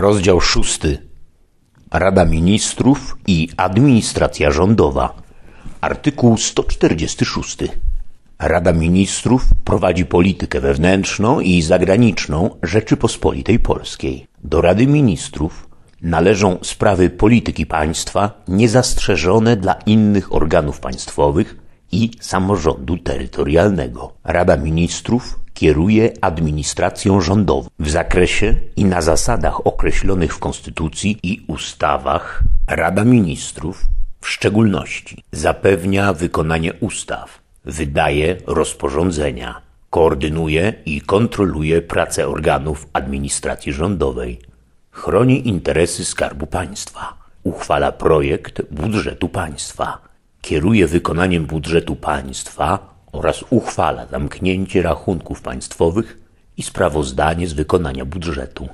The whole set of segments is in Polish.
Rozdział 6. Rada Ministrów i Administracja Rządowa. Artykuł 146. Rada Ministrów prowadzi politykę wewnętrzną i zagraniczną Rzeczypospolitej Polskiej. Do Rady Ministrów należą sprawy polityki państwa niezastrzeżone dla innych organów państwowych i samorządu terytorialnego. Rada Ministrów kieruje administracją rządową w zakresie i na zasadach określonych w Konstytucji i ustawach Rada Ministrów w szczególności zapewnia wykonanie ustaw, wydaje rozporządzenia, koordynuje i kontroluje pracę organów administracji rządowej, chroni interesy Skarbu Państwa, uchwala projekt budżetu państwa, kieruje wykonaniem budżetu państwa oraz uchwala zamknięcie rachunków państwowych i sprawozdanie z wykonania budżetu.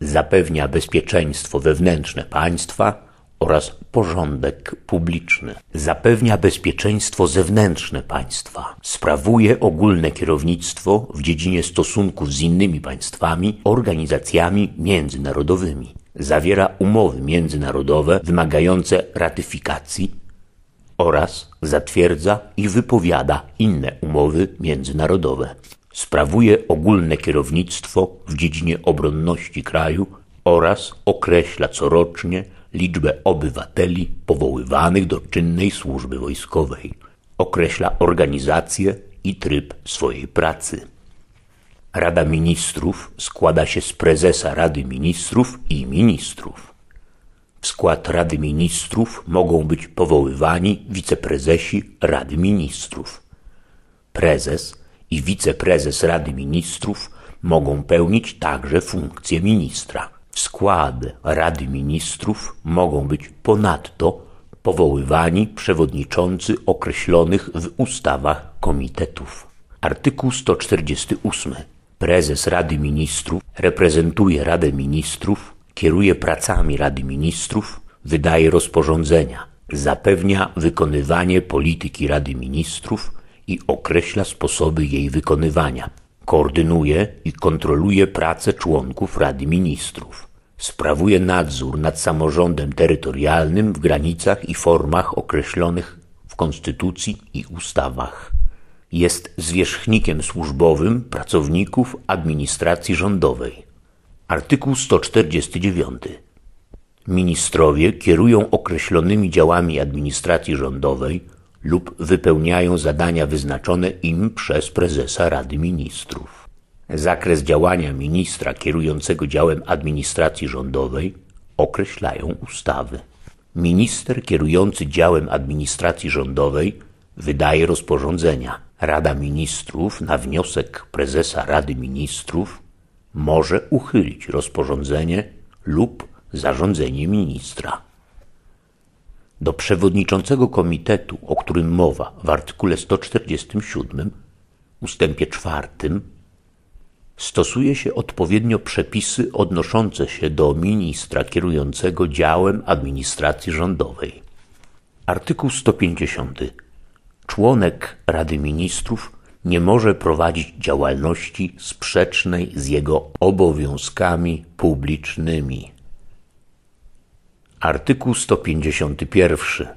Zapewnia bezpieczeństwo wewnętrzne państwa oraz porządek publiczny. Zapewnia bezpieczeństwo zewnętrzne państwa. Sprawuje ogólne kierownictwo w dziedzinie stosunków z innymi państwami, organizacjami międzynarodowymi. Zawiera umowy międzynarodowe wymagające ratyfikacji oraz zatwierdza i wypowiada inne umowy międzynarodowe. Sprawuje ogólne kierownictwo w dziedzinie obronności kraju oraz określa corocznie liczbę obywateli powoływanych do czynnej służby wojskowej. Określa organizację i tryb swojej pracy. Rada Ministrów składa się z prezesa Rady Ministrów i ministrów. W skład Rady Ministrów mogą być powoływani wiceprezesi Rady Ministrów. Prezes i wiceprezes Rady Ministrów mogą pełnić także funkcję ministra. W skład Rady Ministrów mogą być ponadto powoływani przewodniczący określonych w ustawach komitetów. Artykuł 148. Prezes Rady Ministrów reprezentuje Radę Ministrów kieruje pracami Rady Ministrów, wydaje rozporządzenia, zapewnia wykonywanie polityki Rady Ministrów i określa sposoby jej wykonywania, koordynuje i kontroluje pracę członków Rady Ministrów, sprawuje nadzór nad samorządem terytorialnym w granicach i formach określonych w Konstytucji i ustawach. Jest zwierzchnikiem służbowym pracowników administracji rządowej Artykuł 149. Ministrowie kierują określonymi działami administracji rządowej lub wypełniają zadania wyznaczone im przez prezesa Rady Ministrów. Zakres działania ministra kierującego działem administracji rządowej określają ustawy. Minister kierujący działem administracji rządowej wydaje rozporządzenia. Rada Ministrów na wniosek prezesa Rady Ministrów może uchylić rozporządzenie lub zarządzenie ministra. Do przewodniczącego komitetu, o którym mowa w artykule 147 ustępie 4, stosuje się odpowiednio przepisy odnoszące się do ministra kierującego działem administracji rządowej. Artykuł 150. Członek Rady Ministrów nie może prowadzić działalności sprzecznej z jego obowiązkami publicznymi. Artykuł 151.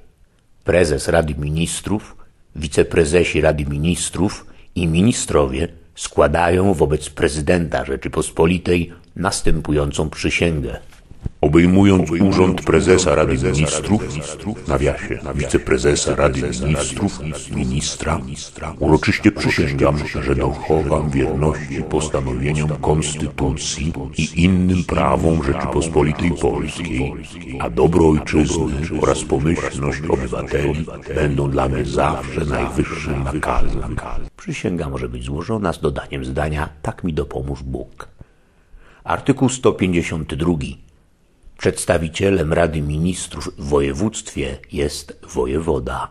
Prezes Rady Ministrów, wiceprezesi Rady Ministrów i ministrowie składają wobec prezydenta Rzeczypospolitej następującą przysięgę obejmując urząd prezesa Rady Ministrów, nawiasie, wiceprezesa Rady Ministrów, ministra, uroczyście przysięgam, że dochowam wierności postanowieniom Konstytucji i innym prawom Rzeczypospolitej Polskiej, a dobro ojczyzny oraz pomyślność obywateli będą dla mnie zawsze najwyższym nakazem. Przysięga może być złożona z dodaniem zdania tak mi dopomóż Bóg. Artykuł 152 Przedstawicielem Rady Ministrów w województwie jest wojewoda.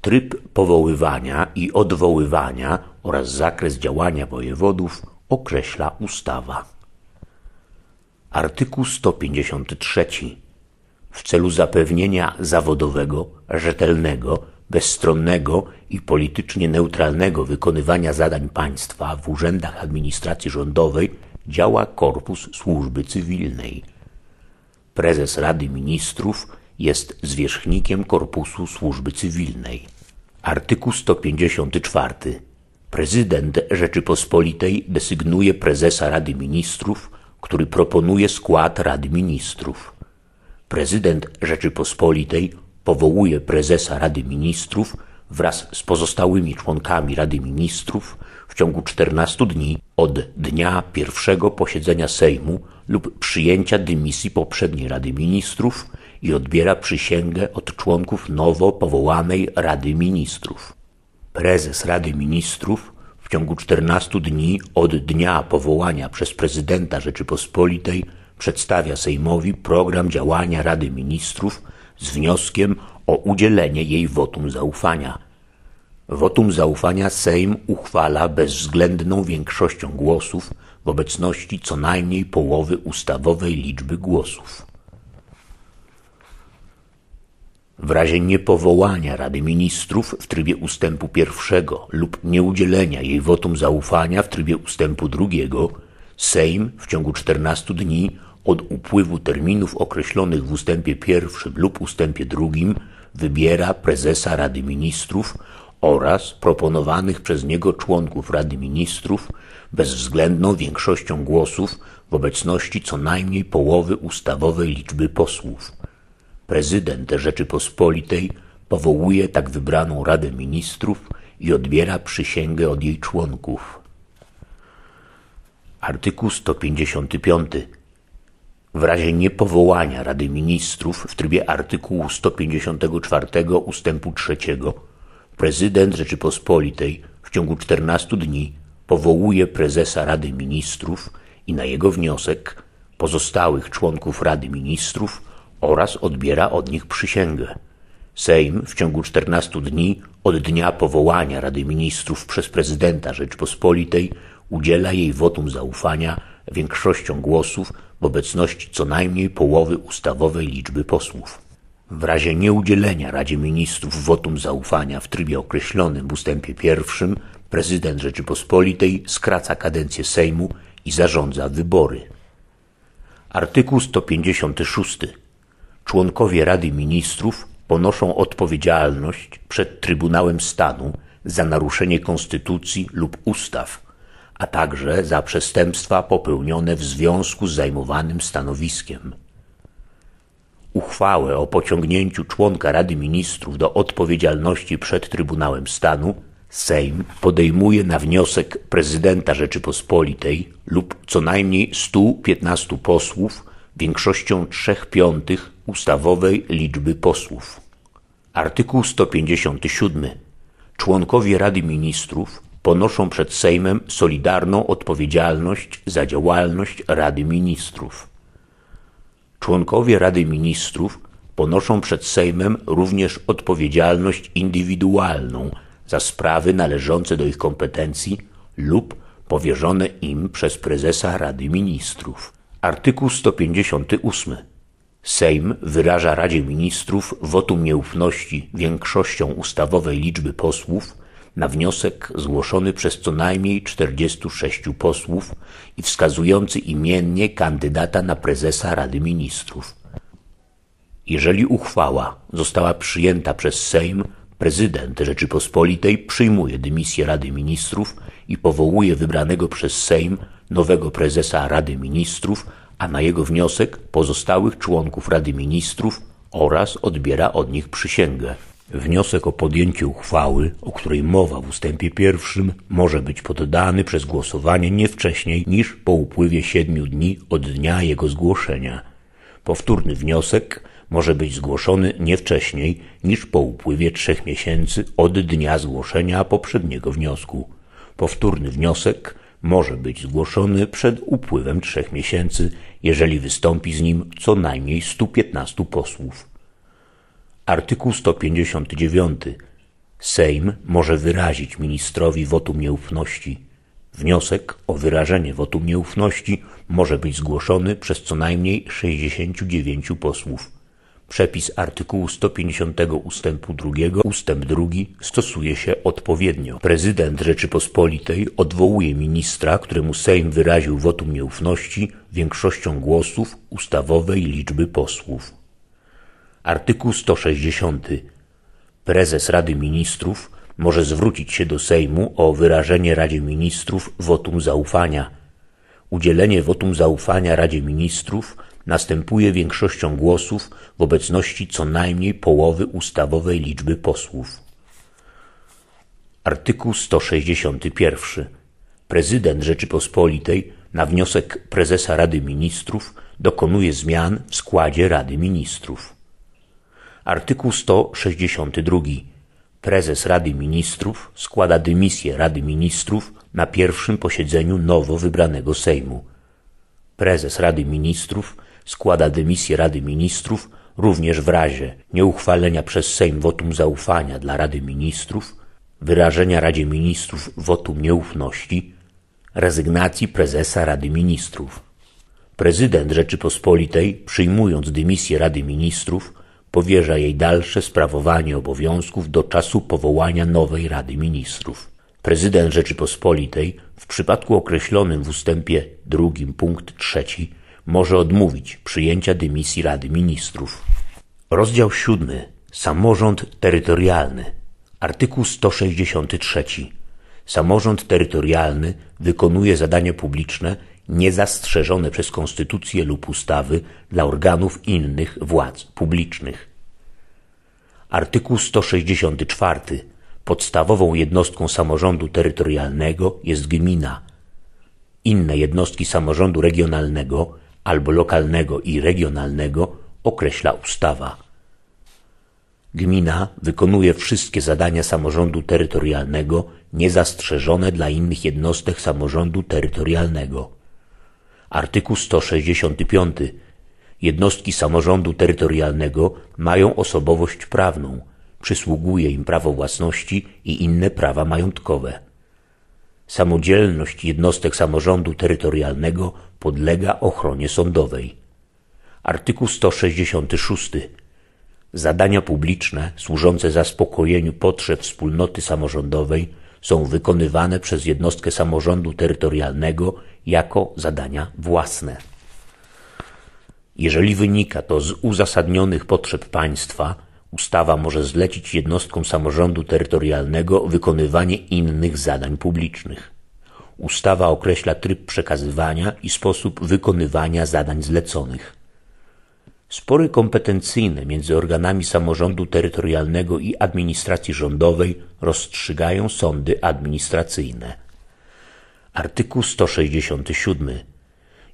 Tryb powoływania i odwoływania oraz zakres działania wojewodów określa ustawa. Artykuł 153. W celu zapewnienia zawodowego, rzetelnego, bezstronnego i politycznie neutralnego wykonywania zadań państwa w urzędach administracji rządowej działa Korpus Służby Cywilnej – prezes Rady Ministrów jest zwierzchnikiem Korpusu Służby Cywilnej. Artykuł 154. Prezydent Rzeczypospolitej desygnuje prezesa Rady Ministrów, który proponuje skład Rady Ministrów. Prezydent Rzeczypospolitej powołuje prezesa Rady Ministrów wraz z pozostałymi członkami Rady Ministrów w ciągu 14 dni od dnia pierwszego posiedzenia Sejmu lub przyjęcia dymisji poprzedniej Rady Ministrów i odbiera przysięgę od członków nowo powołanej Rady Ministrów. Prezes Rady Ministrów w ciągu 14 dni od dnia powołania przez prezydenta Rzeczypospolitej przedstawia Sejmowi program działania Rady Ministrów z wnioskiem o udzielenie jej wotum zaufania. Wotum zaufania Sejm uchwala bezwzględną większością głosów w obecności co najmniej połowy ustawowej liczby głosów. W razie niepowołania Rady Ministrów w trybie ustępu pierwszego lub nieudzielenia jej wotum zaufania w trybie ustępu drugiego, Sejm w ciągu 14 dni od upływu terminów określonych w ustępie pierwszym lub ustępie drugim wybiera prezesa Rady Ministrów oraz proponowanych przez niego członków Rady Ministrów bezwzględną większością głosów w obecności co najmniej połowy ustawowej liczby posłów. Prezydent Rzeczypospolitej powołuje tak wybraną Radę Ministrów i odbiera przysięgę od jej członków. Artykuł 155. W razie niepowołania Rady Ministrów w trybie artykułu 154 ustępu 3 prezydent Rzeczypospolitej w ciągu 14 dni powołuje prezesa Rady Ministrów i na jego wniosek pozostałych członków Rady Ministrów oraz odbiera od nich przysięgę. Sejm w ciągu 14 dni od dnia powołania Rady Ministrów przez prezydenta Rzeczpospolitej udziela jej wotum zaufania większością głosów w obecności co najmniej połowy ustawowej liczby posłów. W razie nieudzielenia Radzie Ministrów wotum zaufania w trybie określonym w ustępie pierwszym Prezydent Rzeczypospolitej skraca kadencję Sejmu i zarządza wybory. Artykuł 156. Członkowie Rady Ministrów ponoszą odpowiedzialność przed Trybunałem Stanu za naruszenie konstytucji lub ustaw, a także za przestępstwa popełnione w związku z zajmowanym stanowiskiem. Uchwałę o pociągnięciu członka Rady Ministrów do odpowiedzialności przed Trybunałem Stanu Sejm podejmuje na wniosek prezydenta Rzeczypospolitej lub co najmniej 115 posłów większością 3 piątych ustawowej liczby posłów. Artykuł 157. Członkowie Rady Ministrów ponoszą przed Sejmem solidarną odpowiedzialność za działalność Rady Ministrów. Członkowie Rady Ministrów ponoszą przed Sejmem również odpowiedzialność indywidualną – za sprawy należące do ich kompetencji lub powierzone im przez prezesa Rady Ministrów. Artykuł 158. Sejm wyraża Radzie Ministrów wotum nieufności większością ustawowej liczby posłów na wniosek zgłoszony przez co najmniej 46 posłów i wskazujący imiennie kandydata na prezesa Rady Ministrów. Jeżeli uchwała została przyjęta przez Sejm Prezydent Rzeczypospolitej przyjmuje dymisję Rady Ministrów i powołuje wybranego przez Sejm nowego prezesa Rady Ministrów, a na jego wniosek pozostałych członków Rady Ministrów oraz odbiera od nich przysięgę. Wniosek o podjęcie uchwały, o której mowa w ustępie pierwszym, może być poddany przez głosowanie nie wcześniej niż po upływie siedmiu dni od dnia jego zgłoszenia. Powtórny wniosek może być zgłoszony nie wcześniej niż po upływie trzech miesięcy od dnia zgłoszenia poprzedniego wniosku. Powtórny wniosek może być zgłoszony przed upływem trzech miesięcy, jeżeli wystąpi z nim co najmniej 115 posłów. Artykuł 159. Sejm może wyrazić ministrowi wotum nieufności. Wniosek o wyrażenie wotum nieufności może być zgłoszony przez co najmniej 69 posłów. Przepis artykułu 150 ust. 2 ust. 2 stosuje się odpowiednio. Prezydent Rzeczypospolitej odwołuje ministra, któremu Sejm wyraził wotum nieufności większością głosów ustawowej liczby posłów. Artykuł 160. Prezes Rady Ministrów może zwrócić się do Sejmu o wyrażenie Radzie Ministrów wotum zaufania. Udzielenie wotum zaufania Radzie Ministrów następuje większością głosów w obecności co najmniej połowy ustawowej liczby posłów. Artykuł 161. Prezydent Rzeczypospolitej na wniosek prezesa Rady Ministrów dokonuje zmian w składzie Rady Ministrów. Artykuł 162. Prezes Rady Ministrów składa dymisję Rady Ministrów na pierwszym posiedzeniu nowo wybranego Sejmu. Prezes Rady Ministrów składa dymisję Rady Ministrów również w razie nieuchwalenia przez Sejm wotum zaufania dla Rady Ministrów, wyrażenia Radzie Ministrów wotum nieufności, rezygnacji prezesa Rady Ministrów. Prezydent Rzeczypospolitej, przyjmując dymisję Rady Ministrów, powierza jej dalsze sprawowanie obowiązków do czasu powołania nowej Rady Ministrów. Prezydent Rzeczypospolitej w przypadku określonym w ustępie 2 punkt 3 może odmówić przyjęcia dymisji Rady Ministrów. Rozdział 7. Samorząd terytorialny. Artykuł 163. Samorząd terytorialny wykonuje zadania publiczne niezastrzeżone przez konstytucję lub ustawy dla organów innych władz publicznych. Artykuł 164. Podstawową jednostką samorządu terytorialnego jest gmina. Inne jednostki samorządu regionalnego albo lokalnego i regionalnego określa ustawa. Gmina wykonuje wszystkie zadania samorządu terytorialnego niezastrzeżone dla innych jednostek samorządu terytorialnego. Artykuł 165. Jednostki samorządu terytorialnego mają osobowość prawną, przysługuje im prawo własności i inne prawa majątkowe. Samodzielność jednostek samorządu terytorialnego podlega ochronie sądowej. Artykuł 166. Zadania publiczne służące zaspokojeniu potrzeb wspólnoty samorządowej są wykonywane przez jednostkę samorządu terytorialnego jako zadania własne. Jeżeli wynika to z uzasadnionych potrzeb państwa, Ustawa może zlecić jednostkom samorządu terytorialnego wykonywanie innych zadań publicznych. Ustawa określa tryb przekazywania i sposób wykonywania zadań zleconych. Spory kompetencyjne między organami samorządu terytorialnego i administracji rządowej rozstrzygają sądy administracyjne. Artykuł 167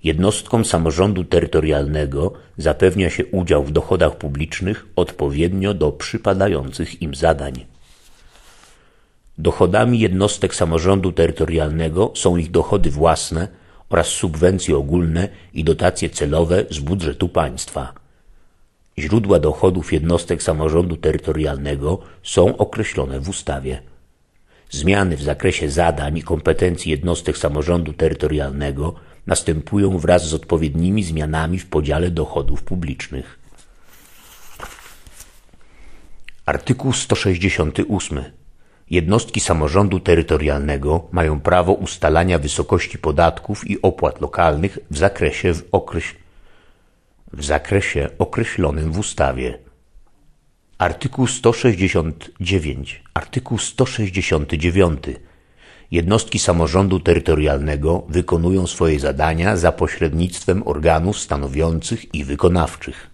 Jednostkom samorządu terytorialnego zapewnia się udział w dochodach publicznych odpowiednio do przypadających im zadań. Dochodami jednostek samorządu terytorialnego są ich dochody własne oraz subwencje ogólne i dotacje celowe z budżetu państwa. Źródła dochodów jednostek samorządu terytorialnego są określone w ustawie. Zmiany w zakresie zadań i kompetencji jednostek samorządu terytorialnego następują wraz z odpowiednimi zmianami w podziale dochodów publicznych. Artykuł 168. Jednostki samorządu terytorialnego mają prawo ustalania wysokości podatków i opłat lokalnych w zakresie, w okreś... w zakresie określonym w ustawie. Artykuł 169. Artykuł 169. Jednostki samorządu terytorialnego wykonują swoje zadania za pośrednictwem organów stanowiących i wykonawczych.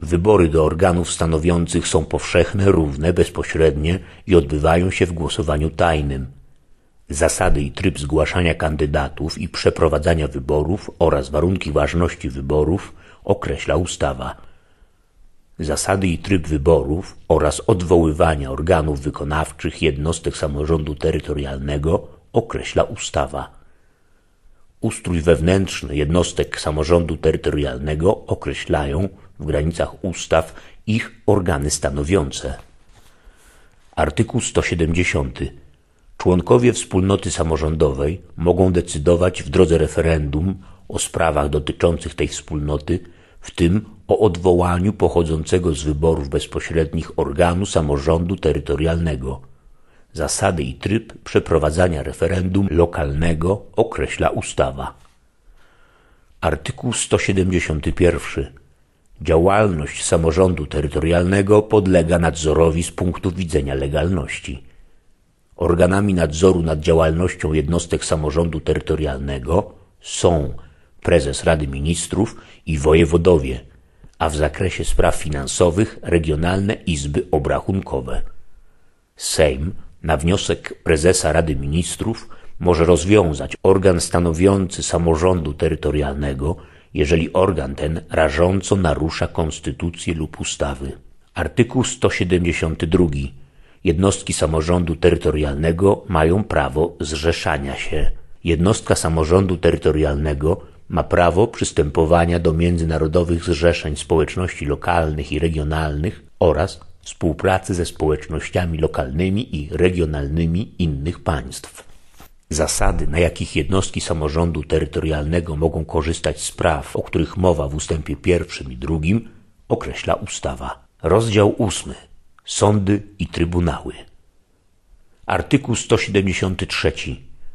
Wybory do organów stanowiących są powszechne, równe, bezpośrednie i odbywają się w głosowaniu tajnym. Zasady i tryb zgłaszania kandydatów i przeprowadzania wyborów oraz warunki ważności wyborów określa ustawa zasady i tryb wyborów oraz odwoływania organów wykonawczych jednostek samorządu terytorialnego określa ustawa. Ustrój wewnętrzny jednostek samorządu terytorialnego określają w granicach ustaw ich organy stanowiące. Artykuł 170. Członkowie wspólnoty samorządowej mogą decydować w drodze referendum o sprawach dotyczących tej wspólnoty, w tym o odwołaniu pochodzącego z wyborów bezpośrednich organu samorządu terytorialnego. Zasady i tryb przeprowadzania referendum lokalnego określa ustawa. Artykuł 171. Działalność samorządu terytorialnego podlega nadzorowi z punktu widzenia legalności. Organami nadzoru nad działalnością jednostek samorządu terytorialnego są prezes Rady Ministrów i wojewodowie – a w zakresie spraw finansowych regionalne izby obrachunkowe. Sejm na wniosek prezesa Rady Ministrów może rozwiązać organ stanowiący samorządu terytorialnego, jeżeli organ ten rażąco narusza konstytucję lub ustawy. Artykuł 172. Jednostki samorządu terytorialnego mają prawo zrzeszania się. Jednostka samorządu terytorialnego ma prawo przystępowania do międzynarodowych zrzeszeń społeczności lokalnych i regionalnych oraz współpracy ze społecznościami lokalnymi i regionalnymi innych państw. Zasady, na jakich jednostki samorządu terytorialnego mogą korzystać z praw, o których mowa w ustępie pierwszym i drugim, określa ustawa. Rozdział 8. Sądy i Trybunały. Artykuł 173.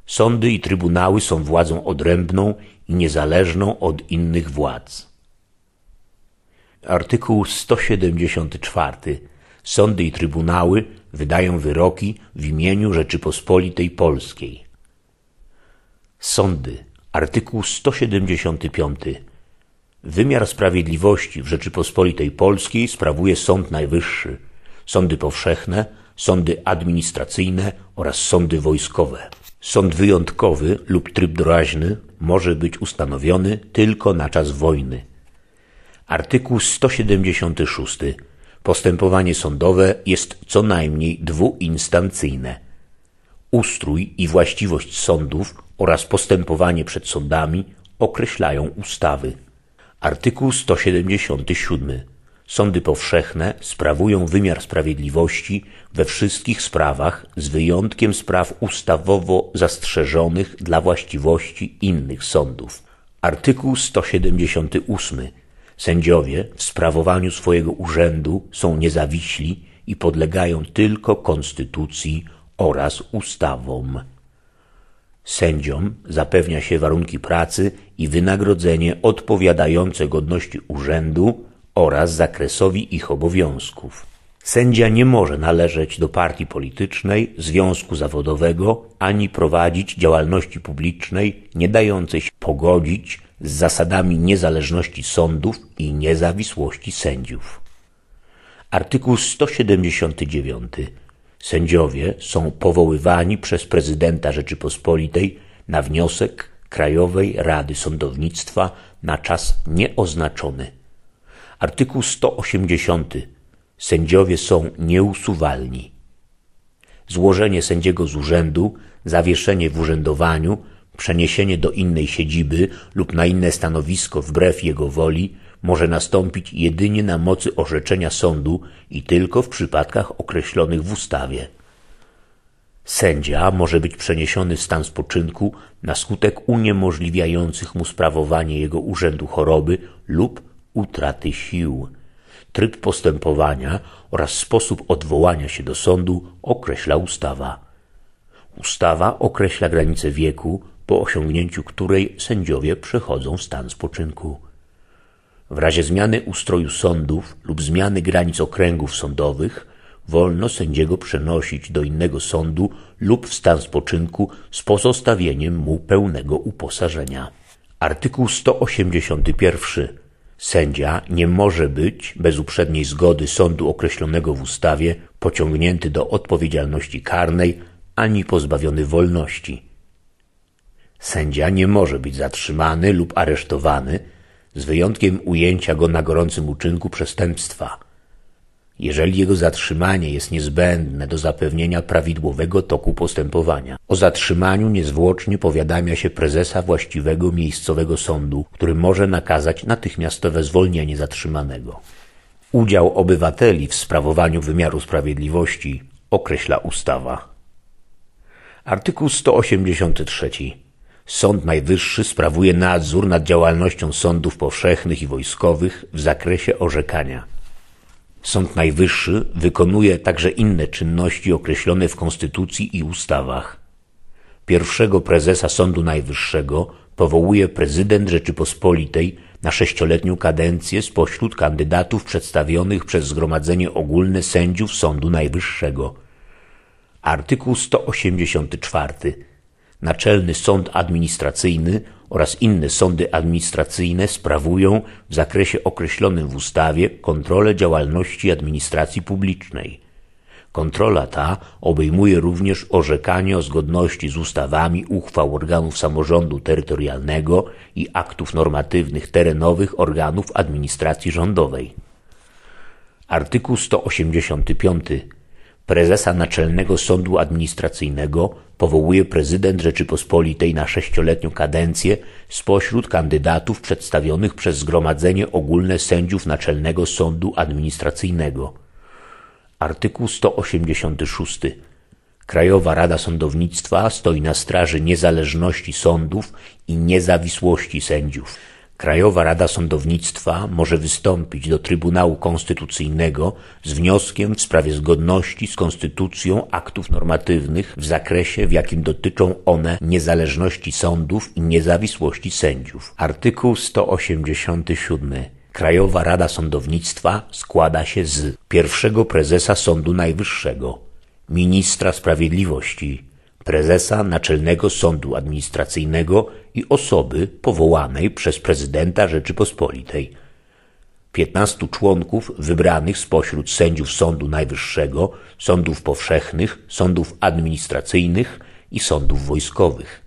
Sądy i Trybunały są władzą odrębną niezależną od innych władz. Artykuł 174. Sądy i trybunały wydają wyroki w imieniu Rzeczypospolitej Polskiej. Sądy. Artykuł 175. Wymiar sprawiedliwości w Rzeczypospolitej Polskiej sprawuje Sąd Najwyższy, sądy powszechne, sądy administracyjne oraz sądy wojskowe. Sąd wyjątkowy lub tryb doraźny może być ustanowiony tylko na czas wojny. Artykuł 176. Postępowanie sądowe jest co najmniej dwuinstancyjne. Ustrój i właściwość sądów oraz postępowanie przed sądami określają ustawy. Artykuł 177. Sądy powszechne sprawują wymiar sprawiedliwości we wszystkich sprawach z wyjątkiem spraw ustawowo zastrzeżonych dla właściwości innych sądów. Artykuł 178. Sędziowie w sprawowaniu swojego urzędu są niezawiśli i podlegają tylko konstytucji oraz ustawom. Sędziom zapewnia się warunki pracy i wynagrodzenie odpowiadające godności urzędu oraz zakresowi ich obowiązków. Sędzia nie może należeć do partii politycznej, związku zawodowego ani prowadzić działalności publicznej nie dającej się pogodzić z zasadami niezależności sądów i niezawisłości sędziów. Artykuł 179. Sędziowie są powoływani przez prezydenta Rzeczypospolitej na wniosek Krajowej Rady Sądownictwa na czas nieoznaczony. Artykuł 180. Sędziowie są nieusuwalni. Złożenie sędziego z urzędu, zawieszenie w urzędowaniu, przeniesienie do innej siedziby lub na inne stanowisko wbrew jego woli może nastąpić jedynie na mocy orzeczenia sądu i tylko w przypadkach określonych w ustawie. Sędzia może być przeniesiony w stan spoczynku na skutek uniemożliwiających mu sprawowanie jego urzędu choroby lub utraty sił. Tryb postępowania oraz sposób odwołania się do sądu określa ustawa. Ustawa określa granice wieku, po osiągnięciu której sędziowie przechodzą w stan spoczynku. W razie zmiany ustroju sądów lub zmiany granic okręgów sądowych wolno sędziego przenosić do innego sądu lub w stan spoczynku z pozostawieniem mu pełnego uposażenia. Artykuł 181 Sędzia nie może być, bez uprzedniej zgody sądu określonego w ustawie, pociągnięty do odpowiedzialności karnej ani pozbawiony wolności. Sędzia nie może być zatrzymany lub aresztowany, z wyjątkiem ujęcia go na gorącym uczynku przestępstwa jeżeli jego zatrzymanie jest niezbędne do zapewnienia prawidłowego toku postępowania. O zatrzymaniu niezwłocznie powiadamia się prezesa właściwego miejscowego sądu, który może nakazać natychmiastowe zwolnienie zatrzymanego. Udział obywateli w sprawowaniu wymiaru sprawiedliwości określa ustawa. Artykuł 183. Sąd Najwyższy sprawuje nadzór nad działalnością sądów powszechnych i wojskowych w zakresie orzekania. Sąd Najwyższy wykonuje także inne czynności określone w Konstytucji i ustawach. Pierwszego prezesa Sądu Najwyższego powołuje prezydent Rzeczypospolitej na sześcioletnią kadencję spośród kandydatów przedstawionych przez Zgromadzenie Ogólne Sędziów Sądu Najwyższego. Artykuł 184. Naczelny Sąd Administracyjny oraz inne sądy administracyjne sprawują w zakresie określonym w ustawie kontrolę działalności administracji publicznej. Kontrola ta obejmuje również orzekanie o zgodności z ustawami uchwał organów samorządu terytorialnego i aktów normatywnych terenowych organów administracji rządowej. Artykuł 185 Prezesa Naczelnego Sądu Administracyjnego powołuje prezydent Rzeczypospolitej na sześcioletnią kadencję spośród kandydatów przedstawionych przez Zgromadzenie Ogólne Sędziów Naczelnego Sądu Administracyjnego. Artykuł 186. Krajowa Rada Sądownictwa stoi na straży niezależności sądów i niezawisłości sędziów. Krajowa Rada Sądownictwa może wystąpić do Trybunału Konstytucyjnego z wnioskiem w sprawie zgodności z konstytucją aktów normatywnych w zakresie, w jakim dotyczą one niezależności sądów i niezawisłości sędziów. Artykuł 187. Krajowa Rada Sądownictwa składa się z pierwszego prezesa Sądu Najwyższego, ministra sprawiedliwości, prezesa Naczelnego Sądu Administracyjnego i osoby powołanej przez prezydenta Rzeczypospolitej. 15 członków wybranych spośród sędziów Sądu Najwyższego, sądów powszechnych, sądów administracyjnych i sądów wojskowych.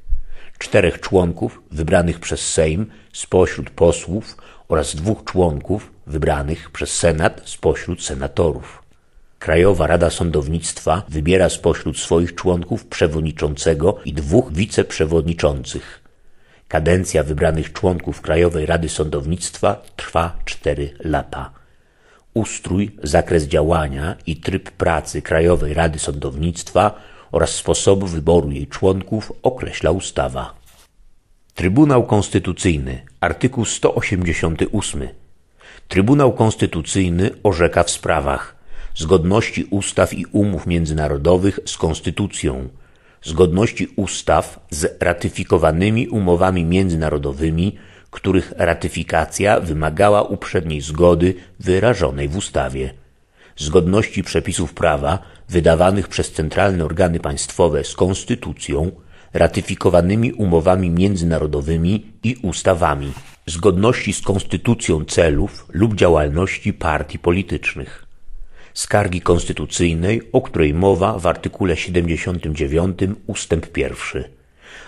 Czterech członków wybranych przez Sejm spośród posłów oraz dwóch członków wybranych przez Senat spośród senatorów. Krajowa Rada Sądownictwa wybiera spośród swoich członków przewodniczącego i dwóch wiceprzewodniczących. Kadencja wybranych członków Krajowej Rady Sądownictwa trwa cztery lata. Ustrój, zakres działania i tryb pracy Krajowej Rady Sądownictwa oraz sposób wyboru jej członków określa ustawa. Trybunał Konstytucyjny, artykuł 188. Trybunał Konstytucyjny orzeka w sprawach zgodności ustaw i umów międzynarodowych z konstytucją, zgodności ustaw z ratyfikowanymi umowami międzynarodowymi, których ratyfikacja wymagała uprzedniej zgody wyrażonej w ustawie, zgodności przepisów prawa wydawanych przez centralne organy państwowe z konstytucją, ratyfikowanymi umowami międzynarodowymi i ustawami, zgodności z konstytucją celów lub działalności partii politycznych skargi konstytucyjnej, o której mowa w artykule 79 ustęp 1.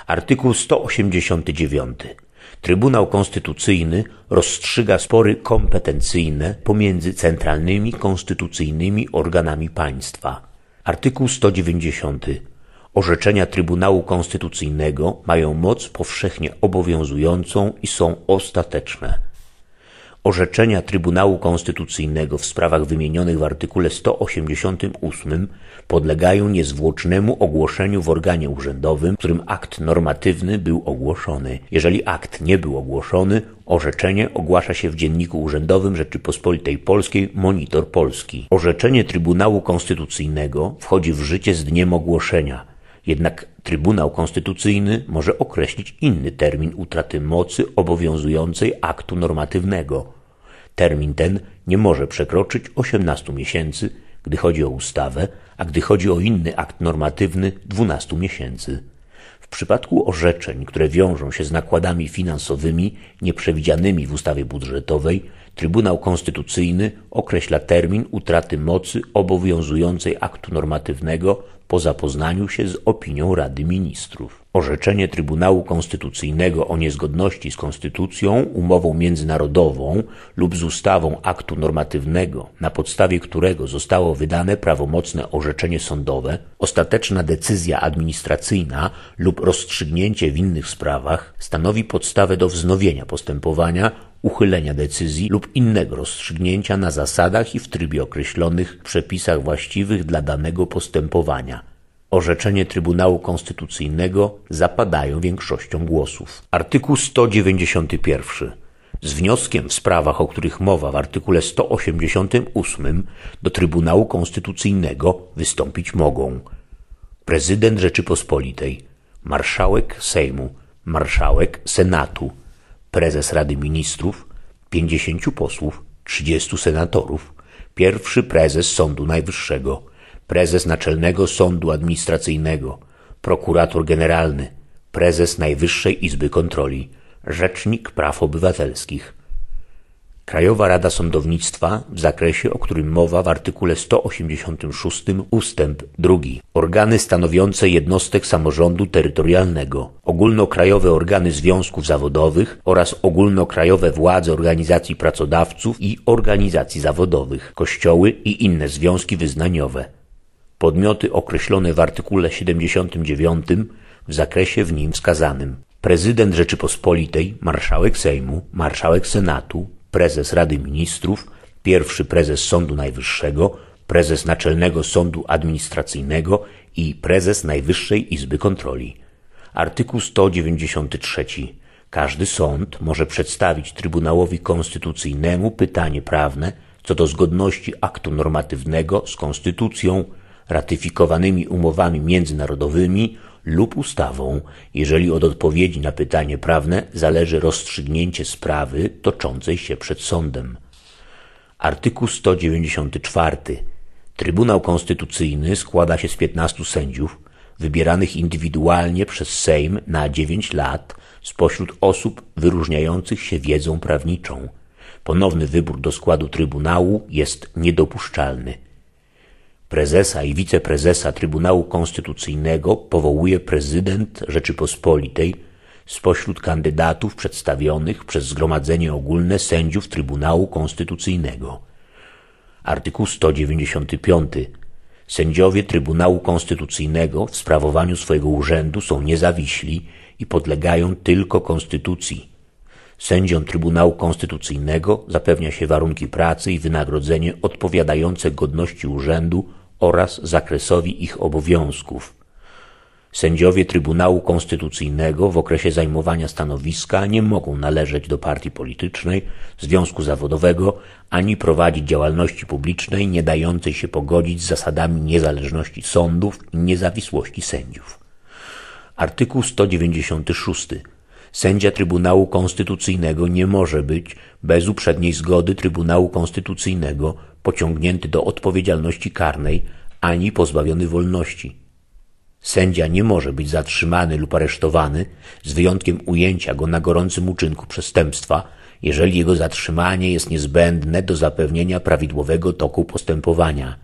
Artykuł 189. Trybunał Konstytucyjny rozstrzyga spory kompetencyjne pomiędzy centralnymi konstytucyjnymi organami państwa. Artykuł 190. Orzeczenia Trybunału Konstytucyjnego mają moc powszechnie obowiązującą i są ostateczne orzeczenia Trybunału Konstytucyjnego w sprawach wymienionych w artykule 188 podlegają niezwłocznemu ogłoszeniu w organie urzędowym, w którym akt normatywny był ogłoszony. Jeżeli akt nie był ogłoszony, orzeczenie ogłasza się w Dzienniku Urzędowym Rzeczypospolitej Polskiej Monitor Polski. Orzeczenie Trybunału Konstytucyjnego wchodzi w życie z dniem ogłoszenia. Jednak Trybunał Konstytucyjny może określić inny termin utraty mocy obowiązującej aktu normatywnego. Termin ten nie może przekroczyć 18 miesięcy, gdy chodzi o ustawę, a gdy chodzi o inny akt normatywny 12 miesięcy. W przypadku orzeczeń, które wiążą się z nakładami finansowymi nieprzewidzianymi w ustawie budżetowej, Trybunał Konstytucyjny określa termin utraty mocy obowiązującej aktu normatywnego po zapoznaniu się z opinią Rady Ministrów. Orzeczenie Trybunału Konstytucyjnego o niezgodności z konstytucją, umową międzynarodową lub z ustawą aktu normatywnego, na podstawie którego zostało wydane prawomocne orzeczenie sądowe, ostateczna decyzja administracyjna lub rozstrzygnięcie w innych sprawach stanowi podstawę do wznowienia postępowania uchylenia decyzji lub innego rozstrzygnięcia na zasadach i w trybie określonych w przepisach właściwych dla danego postępowania. Orzeczenie Trybunału Konstytucyjnego zapadają większością głosów. Artykuł 191. Z wnioskiem w sprawach, o których mowa w artykule 188 do Trybunału Konstytucyjnego wystąpić mogą prezydent Rzeczypospolitej, marszałek Sejmu, marszałek Senatu, prezes Rady Ministrów, 50 posłów, 30 senatorów, pierwszy prezes Sądu Najwyższego, prezes Naczelnego Sądu Administracyjnego, prokurator generalny, prezes Najwyższej Izby Kontroli, rzecznik praw obywatelskich, Krajowa Rada Sądownictwa w zakresie, o którym mowa w artykule 186 ustęp 2. Organy stanowiące jednostek samorządu terytorialnego, ogólnokrajowe organy związków zawodowych oraz ogólnokrajowe władze organizacji pracodawców i organizacji zawodowych, kościoły i inne związki wyznaniowe. Podmioty określone w artykule 79 w zakresie w nim wskazanym. Prezydent Rzeczypospolitej, marszałek Sejmu, marszałek Senatu, prezes Rady Ministrów, pierwszy prezes Sądu Najwyższego, prezes Naczelnego Sądu Administracyjnego i prezes Najwyższej Izby Kontroli. Artykuł 193. Każdy sąd może przedstawić Trybunałowi Konstytucyjnemu pytanie prawne co do zgodności aktu normatywnego z Konstytucją, ratyfikowanymi umowami międzynarodowymi lub ustawą, jeżeli od odpowiedzi na pytanie prawne zależy rozstrzygnięcie sprawy toczącej się przed sądem. Artykuł 194. Trybunał Konstytucyjny składa się z 15 sędziów, wybieranych indywidualnie przez Sejm na 9 lat spośród osób wyróżniających się wiedzą prawniczą. Ponowny wybór do składu Trybunału jest niedopuszczalny. Prezesa i wiceprezesa Trybunału Konstytucyjnego powołuje prezydent Rzeczypospolitej spośród kandydatów przedstawionych przez Zgromadzenie Ogólne Sędziów Trybunału Konstytucyjnego. Artykuł 195. Sędziowie Trybunału Konstytucyjnego w sprawowaniu swojego urzędu są niezawiśli i podlegają tylko Konstytucji. Sędziom Trybunału Konstytucyjnego zapewnia się warunki pracy i wynagrodzenie odpowiadające godności urzędu oraz zakresowi ich obowiązków. Sędziowie Trybunału Konstytucyjnego w okresie zajmowania stanowiska nie mogą należeć do partii politycznej, związku zawodowego, ani prowadzić działalności publicznej nie dającej się pogodzić z zasadami niezależności sądów i niezawisłości sędziów. Artykuł 196. Sędzia Trybunału Konstytucyjnego nie może być bez uprzedniej zgody Trybunału Konstytucyjnego pociągnięty do odpowiedzialności karnej ani pozbawiony wolności. Sędzia nie może być zatrzymany lub aresztowany z wyjątkiem ujęcia go na gorącym uczynku przestępstwa, jeżeli jego zatrzymanie jest niezbędne do zapewnienia prawidłowego toku postępowania.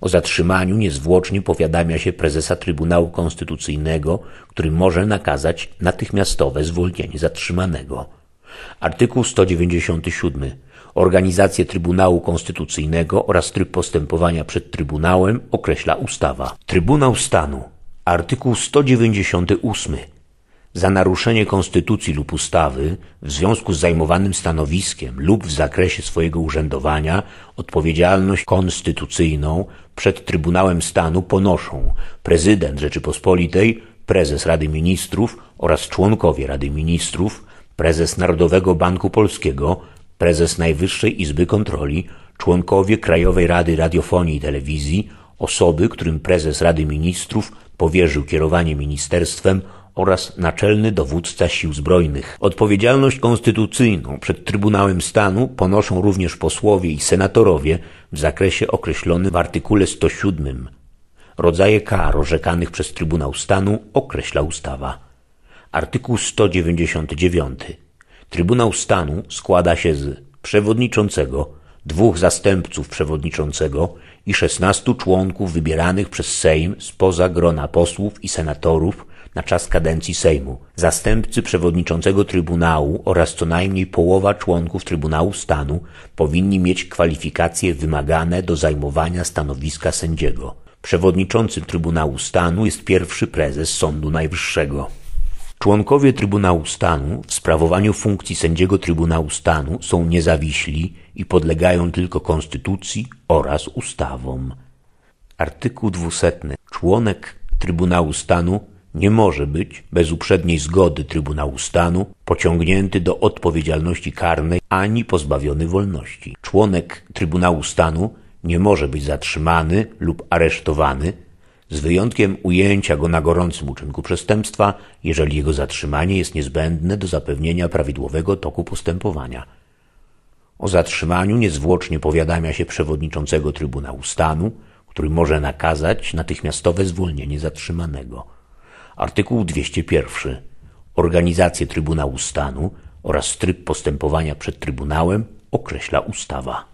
O zatrzymaniu niezwłocznie powiadamia się prezesa Trybunału Konstytucyjnego, który może nakazać natychmiastowe zwolnienie zatrzymanego. Artykuł 197 Organizację Trybunału Konstytucyjnego oraz tryb postępowania przed Trybunałem określa ustawa. Trybunał Stanu. Artykuł 198. Za naruszenie konstytucji lub ustawy w związku z zajmowanym stanowiskiem lub w zakresie swojego urzędowania odpowiedzialność konstytucyjną przed Trybunałem Stanu ponoszą prezydent Rzeczypospolitej, prezes Rady Ministrów oraz członkowie Rady Ministrów, prezes Narodowego Banku Polskiego, prezes Najwyższej Izby Kontroli, członkowie Krajowej Rady Radiofonii i Telewizji, osoby, którym prezes Rady Ministrów powierzył kierowanie ministerstwem oraz naczelny dowódca sił zbrojnych. Odpowiedzialność konstytucyjną przed Trybunałem Stanu ponoszą również posłowie i senatorowie w zakresie określonym w artykule 107. Rodzaje kar orzekanych przez Trybunał Stanu określa ustawa. Artykuł 199. Trybunał Stanu składa się z przewodniczącego, dwóch zastępców przewodniczącego i szesnastu członków wybieranych przez Sejm spoza grona posłów i senatorów na czas kadencji Sejmu, zastępcy przewodniczącego Trybunału oraz co najmniej połowa członków Trybunału Stanu powinni mieć kwalifikacje wymagane do zajmowania stanowiska sędziego. Przewodniczącym Trybunału Stanu jest pierwszy prezes Sądu Najwyższego. Członkowie Trybunału Stanu w sprawowaniu funkcji sędziego Trybunału Stanu są niezawiśli i podlegają tylko konstytucji oraz ustawom. Artykuł 200. Członek Trybunału Stanu nie może być bez uprzedniej zgody Trybunału Stanu pociągnięty do odpowiedzialności karnej ani pozbawiony wolności. Członek Trybunału Stanu nie może być zatrzymany lub aresztowany z wyjątkiem ujęcia go na gorącym uczynku przestępstwa, jeżeli jego zatrzymanie jest niezbędne do zapewnienia prawidłowego toku postępowania. O zatrzymaniu niezwłocznie powiadamia się przewodniczącego Trybunału Stanu, który może nakazać natychmiastowe zwolnienie zatrzymanego. Artykuł 201. Organizację Trybunału Stanu oraz tryb postępowania przed Trybunałem określa ustawa.